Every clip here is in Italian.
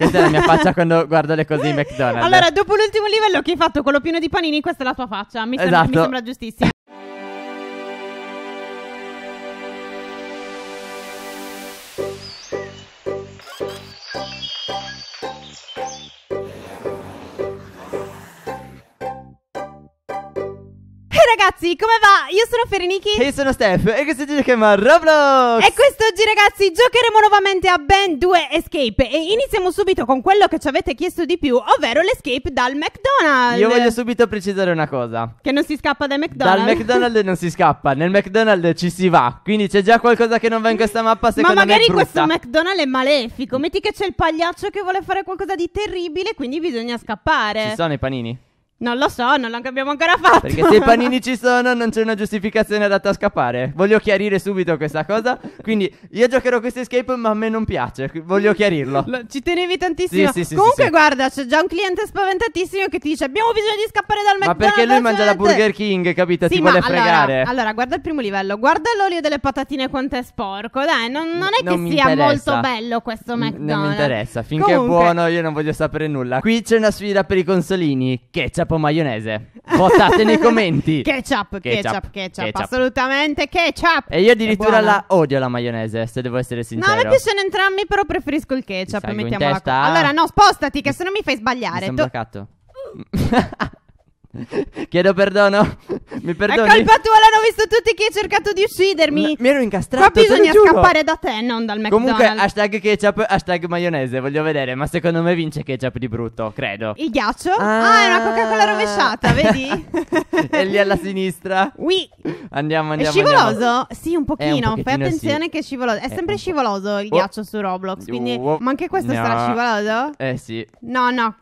Questa è la mia faccia quando guardo le cose di McDonald's. Allora, dopo l'ultimo livello che hai fatto quello pieno di panini, questa è la tua faccia. Mi, sembra, mi esatto. sembra giustissimo. ragazzi, come va? Io sono Ferenichi E io sono Steph e questo giro chiama Roblox E quest'oggi ragazzi giocheremo nuovamente a ben 2 escape E iniziamo subito con quello che ci avete chiesto di più Ovvero l'escape dal McDonald's Io voglio subito precisare una cosa Che non si scappa dal McDonald's Dal McDonald's non si scappa, nel McDonald's ci si va Quindi c'è già qualcosa che non va in questa mappa secondo Ma magari questo McDonald's è malefico Metti che c'è il pagliaccio che vuole fare qualcosa di terribile Quindi bisogna scappare Ci sono i panini non lo so, non l'abbiamo ancora fatto. Perché se i panini ci sono, non c'è una giustificazione adatta a scappare. Voglio chiarire subito questa cosa. Quindi io giocherò questo escape, ma a me non piace. Voglio chiarirlo. Lo, ci tenevi tantissimo. Sì, sì, sì, Comunque, guarda, c'è già un cliente spaventatissimo che ti dice: Abbiamo bisogno di scappare dal McDonald's. Ma perché lui mangia la Burger King, capito? ti vuole fregare. Allora, guarda il primo livello. Guarda l'olio delle patatine quanto è sporco. Dai, non, non è non che sia molto bello questo McDonald's. non mi interessa. Finché Comunque... è buono, io non voglio sapere nulla. Qui c'è una sfida per i consolini. Che Ketchup ketchup o maionese? Votate nei commenti. Ketchup, ketchup, ketchup, ketchup, ketchup. assolutamente ketchup. E io addirittura la odio la maionese, se devo essere sincero. No, a me piacciono entrambi, però preferisco il ketchup. Mettiamola qua. Allora, no, spostati, che se no mi fai sbagliare. Mi sono bloccato. Chiedo perdono. Mi perdoni? È colpa tua, l'hanno visto tutti chi hai cercato di uccidermi. mi ero incastrato. Ma bisogna scappare da te, non dal McDonald's. Comunque, hashtag ketchup, hashtag maionese. Voglio vedere, ma secondo me vince ketchup di brutto, credo. Il ghiaccio? Ah, ah è una Coca-Cola rovesciata, vedi? è lì alla sinistra. Oui. Andiamo, andiamo. È scivoloso? Andiamo. Sì, un pochino. Un Fai attenzione sì. che è scivoloso. È, è sempre scivoloso il oh. ghiaccio su Roblox. Quindi, oh. ma anche questo no. sarà scivoloso? Eh sì. No, no.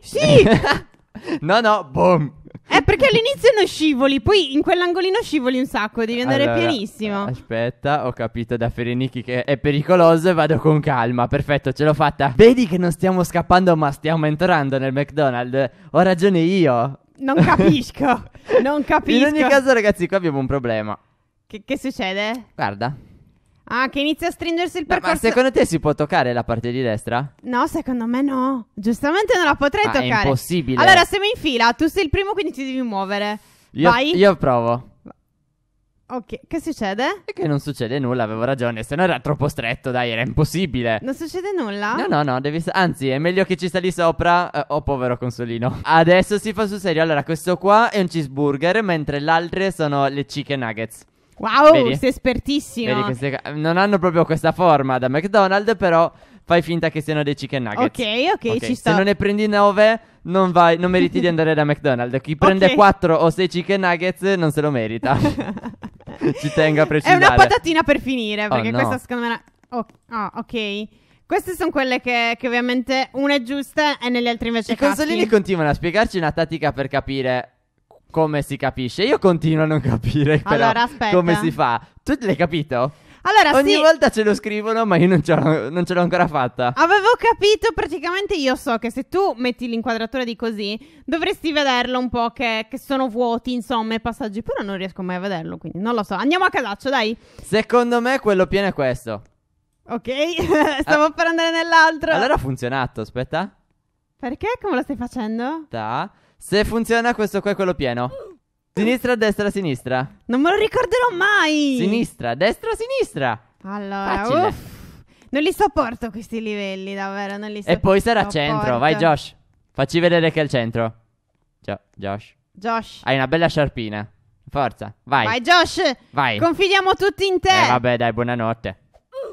Sì! No, no, boom. Eh, perché all'inizio non scivoli, poi in quell'angolino scivoli un sacco, devi andare allora, pianissimo. Aspetta, ho capito da Ferenichi che è pericoloso e vado con calma. Perfetto, ce l'ho fatta. Vedi che non stiamo scappando, ma stiamo entrando nel McDonald's. Ho ragione io. Non capisco. non capisco. In ogni caso, ragazzi, qua abbiamo un problema. Che, che succede? Guarda. Ah, che inizia a stringersi il No, ma secondo te si può toccare la parte di destra? No, secondo me no. Giustamente non la potrei Ah, toccare. È impossibile. Allora, siamo in fila. tu sei il primo, quindi ti devi muovere. io, Vai. io provo. Ok, che succede? E che non succede nulla, avevo ragione. Se no era troppo stretto, dai, era impossibile. Non succede nulla? No, no, no, devi. sta- Anzi, è meglio che ci sta lì sopra. Eh, oh, povero consolino. Adesso si fa sul serio. Allora, questo qua è un cheeseburger, mentre l'altro sono le chicken nuggets. Wow, Vedi? sei espertissimo. Vedi queste ca- non hanno proprio questa forma da McDonald's, però fai finta che siano dei chicken nuggets. Ok, ok, ci sto. Se non ne prendi 9, non, vai- non meriti di andare da McDonald's. Chi prende Ok. 4 o 6 chicken nuggets non se lo merita. Ci tengo a È una patatina per finire, oh, perché no. questa secondo me... era- Oh, ah, ok. Queste sono quelle che, che ovviamente una è giusta e nelle altre invece I cacchi. consolini continuano a spiegarci una tattica per capire come si capisce. Io continuo a non capire però Allora, aspetta. come si fa. Tu l'hai capito? Allora, Ogni sì, volta ce lo scrivono, ma io non ce l'ho, non ce l'ho ancora fatta. avevo capito, praticamente io so che se tu metti l'inquadratura di così, dovresti vederlo un po' che, che sono vuoti, insomma, i passaggi, però non riesco mai a vederlo, quindi non lo so. Andiamo a casaccio, dai. Secondo me quello pieno è questo. Ok, stavo ah. per andare nell'altro. Allora ha funzionato, aspetta. Perché? Come lo stai facendo? Da. Se funziona, questo qua è quello pieno. Sinistra, destra, sinistra. Non me lo ricorderò mai. Sinistra, destra, sinistra. Allora, uff. Non li sopporto questi livelli, davvero. Non li sopporto. E poi sarà centro. Vai, Josh. Facci vedere che è il centro. Jo- Josh. Josh. Hai una bella sciarpina. Forza, vai. Vai, Josh. Vai. Confidiamo tutti in te. Eh, vabbè, dai, buonanotte.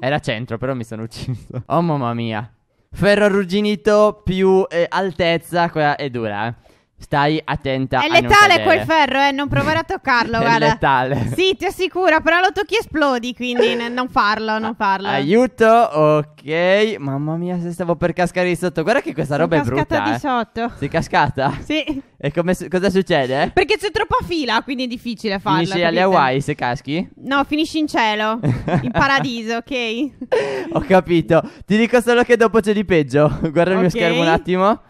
Era centro, però mi sono ucciso. Oh, mamma mia. Ferro arrugginito più eh, altezza, quella è dura, eh. Stai attenta. È letale quel ferro, eh? Non provare a toccarlo, È guarda. È letale. Sì, ti assicuro, però lo tocchi e esplodi, quindi non farlo, non farlo. Aiuto, ok. Mamma mia, se stavo per cascare di sotto. Guarda che questa roba è brutta. cascata di eh. sotto. Sei cascata? Sì. E come, cosa succede? Perché c'è troppa fila, quindi è difficile farlo. Finisci capite? alle Hawaii se caschi? No, finisci in cielo, in paradiso, ok? Ho capito. Ti dico solo che dopo c'è di peggio. Guarda okay. il mio schermo un attimo.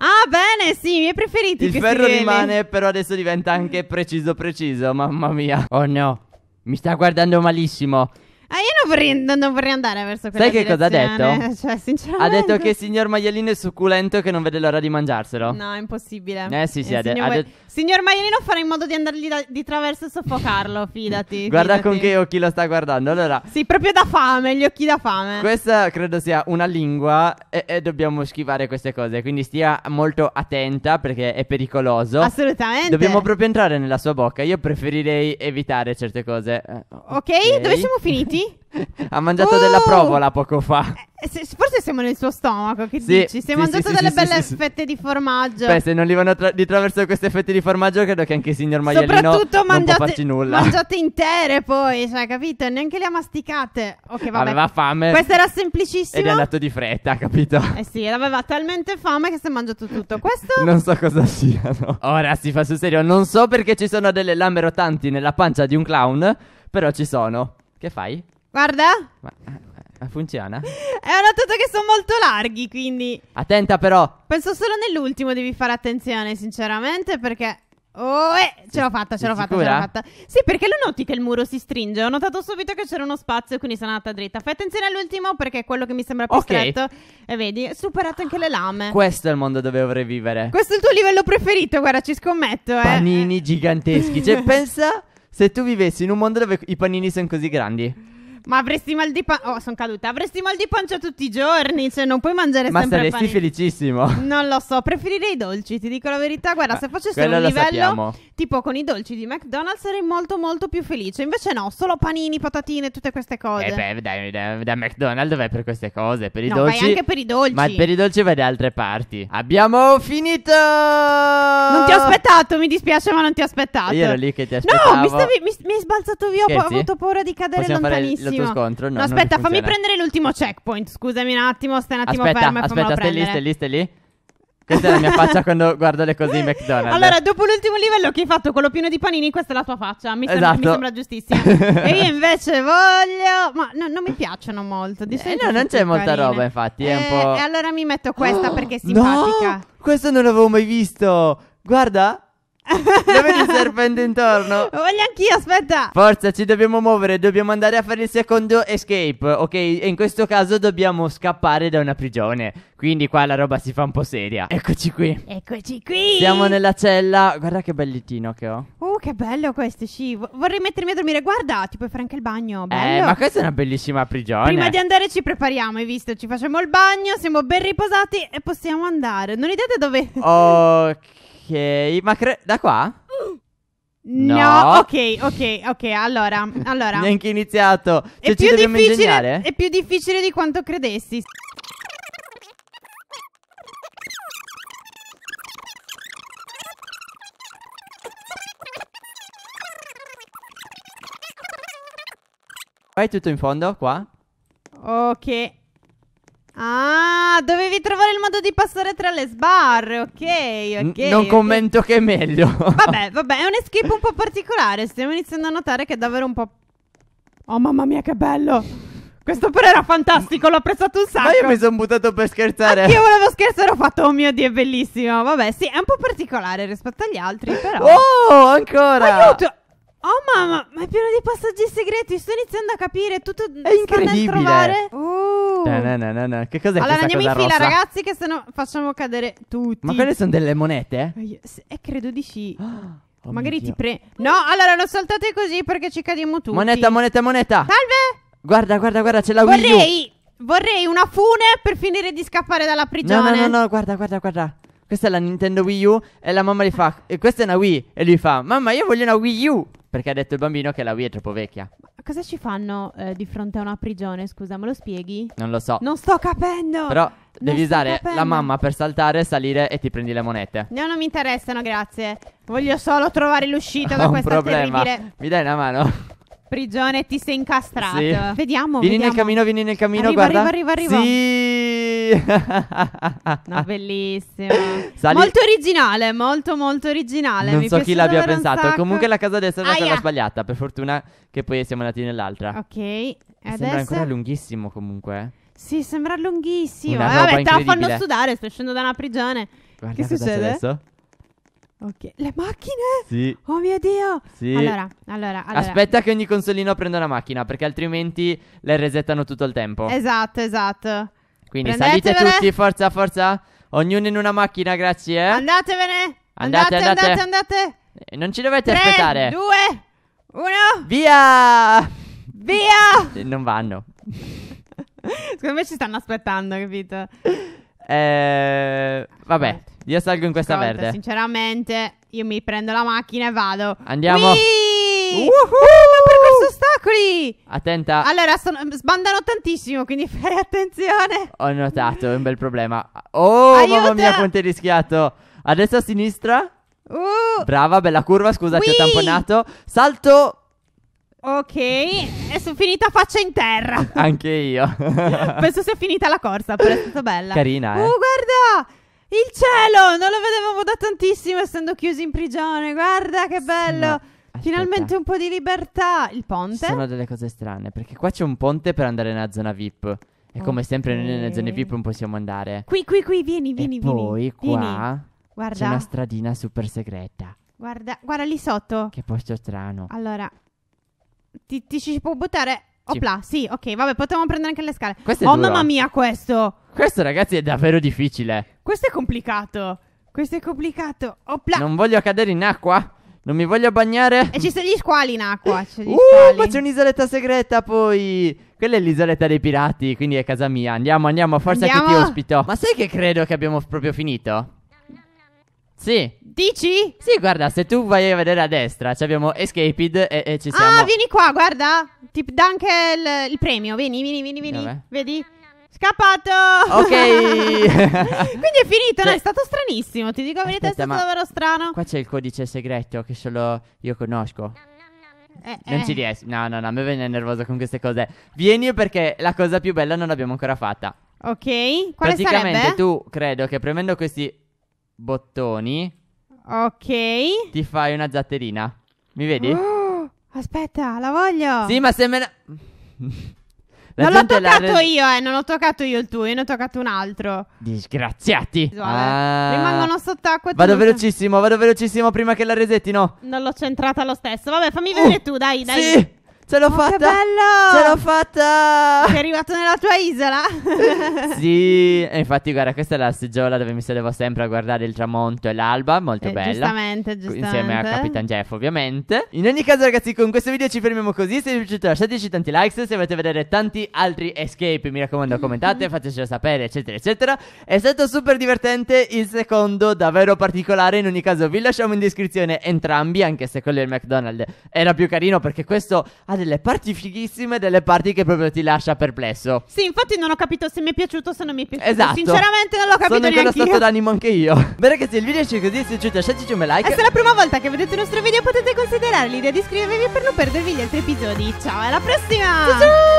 Ah, bene, sì, i miei preferiti. Il ferro rimane, però adesso diventa anche preciso preciso, mamma mia. Oh no, mi sta guardando malissimo. Ah, io non vorrei, non vorrei andare verso quella Sai che cosa ha detto? Cioè, sinceramente. Ha detto che il signor maialino è succulento e che non vede l'ora di mangiarselo. No, è impossibile. Eh sì, sì, ha de- signor, ha de- signor maialino farà in modo di andargli da- di traverso e soffocarlo, fidati. Guarda fidati. con che occhi lo sta guardando. Allora, Sì, proprio da fame, gli occhi da fame. questa credo sia una lingua e, e dobbiamo schivare queste cose. Quindi stia molto attenta perché è pericoloso. Assolutamente. Dobbiamo proprio entrare nella sua bocca. Io preferirei evitare certe cose. Eh, ok, dove siamo finiti? Sì? ha mangiato Uh! della oh! provola poco fa. Eh, eh, forse siamo nel suo stomaco, che Sì, dici? sì, Stiamo sì, mangiando sì, delle sì, belle sì, sì. fette di formaggio. Beh, se non li vanno tra- di traverso queste fette di formaggio, credo che anche il signor Maialino Soprattutto non può mangiate, farci nulla. mangiate intere poi, cioè, capito? E Neanche le ha masticate. Ok, vabbè. Aveva fame Questo era ed è andato di fretta, capito? Eh sì, aveva talmente fame che si è mangiato tutto. Questo Non so cosa siano. Ora si fa sul serio. Non so perché ci sono delle lame rotanti nella pancia di un clown, però ci sono. Che fai? Guarda. Ma, eh, eh, funziona? È una tuta che sono molto larghi, quindi... Attenta però! Penso solo nell'ultimo devi fare attenzione, sinceramente, perché... Oh, eh, ce l'ho fatta, ce l'ho fatta, ce l'ho fatta. Sì, perché lo noti che il muro si stringe? Ho notato subito che c'era uno spazio, quindi sono andata dritta. Fai attenzione all'ultimo perché è quello che mi sembra più okay. stretto. E vedi, hai superato anche le lame. Questo è il mondo dove vorrei vivere. Questo è il tuo livello preferito, guarda, ci scommetto, eh. Panini giganteschi. cioè, pensa se tu vivessi in un mondo dove i panini sono così grandi, ma avresti mal di pancia. Oh, sono caduta. Avresti mal di pancia tutti i giorni. Cioè, non puoi mangiare Ma sempre. Ma saresti panini. felicissimo. Non lo so. Preferirei i dolci, ti dico la verità. Guarda, Ma ah, se facessi un livello sappiamo. tipo con i dolci di McDonald's, sarei molto, molto più felice. Invece, no, solo panini, patatine, tutte queste cose. Eh, beh, dai, da, da McDonald's vai per queste cose. Per i no, dolci. vai anche per i dolci. Ma per i dolci vai da altre parti. Abbiamo finito. Non ti ho aspettato. Mi dispiace, ma non ti ho aspettato. Io ero lì che ti aspettavo. No, mi, stavi, mi, mi hai sbalzato via. Scherzi? Ho avuto paura di cadere Possiamo lontanissimo. Dato scontro, no, no aspetta, fammi prendere l'ultimo checkpoint. Scusami un attimo, stai un attimo aspetta, fermo. Aspetta, stai lì, stai lì, stai lì. Questa è la mia faccia quando guardo le cose di McDonald's. Allora, dopo l'ultimo livello che hai fatto con lo pieno di panini, questa è la tua faccia. Mi, esatto. sembra, mi esatto. sembra giustissima. e io invece voglio. Ma no, non mi piacciono molto. Di eh, no, non c'è molta carine. roba, infatti. È eh, un po'... Eh, e allora mi metto questa oh, perché è simpatica. No! Questo non l'avevo mai visto. Guarda. Dove ti serpente intorno? Lo voglio anch'io, aspetta. Forza, ci dobbiamo muovere, dobbiamo andare a fare il secondo escape, ok? E in questo caso dobbiamo scappare da una prigione. Quindi qua la roba si fa un po' seria. Eccoci qui. Eccoci qui. Siamo nella cella. Guarda che bellettino che ho. Uh, che bello questo, sì. vorrei mettermi a dormire. Guarda, ti puoi fare anche il bagno. Eh, bello. Eh, ma questa è una bellissima prigione. Prima di andare ci prepariamo, hai visto? Ci facciamo il bagno, siamo ben riposati e possiamo andare. Non idea dove. Ok. Ok, ma cre- da qua? No. no. ok, ok, ok. Allora, allora. Neanche iniziato. Cioè, è, dobbiamo ingegnare? è più difficile di quanto credessi. Vai tutto in fondo, qua. Ok. Ah, dovevi trovare il modo di passare tra le sbarre, ok, ok. N- non okay. commento che è meglio. vabbè, vabbè, è un escape un po' particolare, stiamo iniziando a notare che è davvero un po'... Oh mamma mia che bello! Questo però era fantastico, l'ho apprezzato un sacco. Ma io mi sono buttato per scherzare. Anche io volevo scherzare, ho fatto, oh mio dio, è bellissimo. Vabbè, sì, è un po' particolare rispetto agli altri, però. Oh, ancora! Aiuto! Oh mamma, ma è pieno di passaggi segreti, sto iniziando a capire tutto È incredibile. Trovare. Uh. Na, na, na, na. Che cos'è Allora andiamo in fila rossa? ragazzi che sennò facciamo cadere tutti. Ma quelle sono delle monete? E eh, credo di sì. Oh Magari ti pre... No, allora non saltate così perché ci cadiamo tutti. Moneta, moneta, moneta. Salve! Guarda, guarda, guarda, c'è la Vorrei... Wii U. Vorrei una fune per finire di scappare dalla prigione. No, no, no, no guarda, guarda, guarda. Questa è la Nintendo Wii U e la mamma gli fa... E questa è una Wii. E lui fa... Mamma, io voglio una Wii U. Perché ha detto il bambino che la Wii è troppo vecchia. Ma cosa ci fanno eh, di fronte a una prigione? Scusa, me lo spieghi? Non lo so. Non sto capendo! Però devi usare capendo. la mamma per saltare, salire e ti prendi le monete. No, non mi interessano, grazie. Voglio solo trovare l'uscita da questa problema. terribile... Mi dai una mano? Prigione, ti sei incastrato. Sì. Vediamo, Vieni vediamo. nel camino, vieni nel camino, arriva, guarda. Arriva, arriva, arriva. Sì! no, bellissimo. Sali... Molto originale, molto molto originale. Non Mi so chi l'abbia pensato. Comunque la casa deve essere una sbagliata. Per fortuna che poi siamo andati nell'altra. Ok. E Sembra adesso... ancora lunghissimo comunque. Eh. Sì, sembra lunghissimo. eh, vabbè, te la fanno sudare, sto uscendo da una prigione. Guarda che succede? Adesso? Ok, le macchine? Sì. Oh mio Dio. Sì. Allora, allora, allora. Aspetta che ogni consolino prenda una macchina, perché altrimenti le resettano tutto il tempo. Esatto, esatto. Quindi salite tutti, forza, forza. Ognuno in una macchina, grazie. Eh. Andatevene. Andate, andate, andate. andate, eh, Non ci dovete 3, aspettare. 2, 1. Via! Via! Eh, non vanno. Secondo me ci stanno aspettando, capito? Eh, vabbè, io salgo in questa Ascolta, verde. Sinceramente, io mi prendo la macchina e vado. Andiamo. Whee! Woohoo! questi ostacoli! Attenta. Allora, sono, eh, sbandano tantissimo, quindi fai attenzione. Ho notato, è un bel problema. Oh, Aiuto! mamma mia, quanto è rischiato. Adesso a sinistra. Uh. Brava, bella curva, scusa, ti ho tamponato. Salto. Ok, e sono finita faccia in terra. Anche io. Penso sia finita la corsa, però è stata bella. Carina, eh. Oh, guarda! Il cielo! Non lo vedevamo da tantissimo essendo chiusi in prigione. Guarda che bello. Sì, ma... Finalmente un po' di libertà. Il ponte? Sono delle cose strane, perché qua c'è un ponte per andare nella zona VIP. E come sempre noi nelle zone VIP non possiamo andare. Qui, qui, qui, vieni, vieni, e vieni. Poi qua vieni. c'è una stradina super segreta. Guarda, guarda lì sotto. Che posto strano. Allora, ti, ti ci può buttare? Opla, sì. ok, vabbè, potevamo prendere anche le scale. Questo oh, mamma mia, questo. Questo, ragazzi, è davvero difficile. Questo è complicato. Questo è complicato. Opla. Non voglio cadere in acqua. Non mi voglio bagnare. E ci sono gli squali in acqua. Ci gli uh, ma c'è un'isoletta segreta poi. Quella è l'isoletta dei pirati, quindi è casa mia. Andiamo, andiamo, forza andiamo. che ti ospito. Ma sai che credo che abbiamo proprio finito? Sì. Dici? Sì, guarda, se tu vai a vedere a destra, abbiamo Escaped e, e, ci siamo. Ah, vieni qua, guarda. Ti dà anche il, il premio. Vieni, vieni, vieni, vieni. Dov'è? Vedi? Scappato! Ok. Quindi è finito, no? È cioè stato stranissimo, ti dico la verità, è stato davvero strano. Qua c'è il codice segreto che solo io conosco. Eh, non eh. ci riesco. No, no, no, mi viene nervoso con queste cose. Vieni perché la cosa più bella non l'abbiamo ancora fatta. Ok. Quale Praticamente sarebbe? tu credo che premendo questi bottoni Ok. Ti fai una zatterina. Mi vedi? Oh, aspetta, la voglio. Sì, ma se me la la non l'ho toccato la... io, eh, non ho toccato io il tuo, io ne ho toccato un altro. Disgraziati. Cioè, ah. Rimangono sott'acqua. Vado velocissimo, vado velocissimo prima che la resettino. Non l'ho centrata lo stesso. Vabbè, fammi vedere uh, tu, dai, dai. Sì. Ce l'ho oh, fatta! Che bello! Ce l'ho fatta! Sei arrivato nella tua isola? sì, e infatti, guarda, questa è la seggiola dove mi sedevo sempre a guardare il tramonto e l'alba, molto eh, bella. Giustamente, giustamente. Insieme a Capitan Jeff, ovviamente. In ogni caso, ragazzi, con questo video ci fermiamo così. Se vi è piaciuto, lasciateci tanti likes. Se volete vedere tanti altri escape, mi raccomando, commentate, fatecelo sapere, eccetera, eccetera. È stato super divertente il secondo, davvero particolare. In ogni caso, vi lasciamo in descrizione entrambi, anche se quello del McDonald's era più carino perché questo ha delle parti fighissime e delle parti che proprio ti lascia perplesso. Sì, infatti non ho capito se mi è piaciuto o se non mi è piaciuto. Esatto. Sinceramente non l'ho capito. Sono in quello stato d'animo anche io. Bene che se il video ci è così, se è piaciuto lasciateci un like. E se è la prima volta che vedete il nostro video potete considerare l'idea di iscrivervi per non perdervi gli altri episodi. Ciao, alla prossima! ciao! ciao!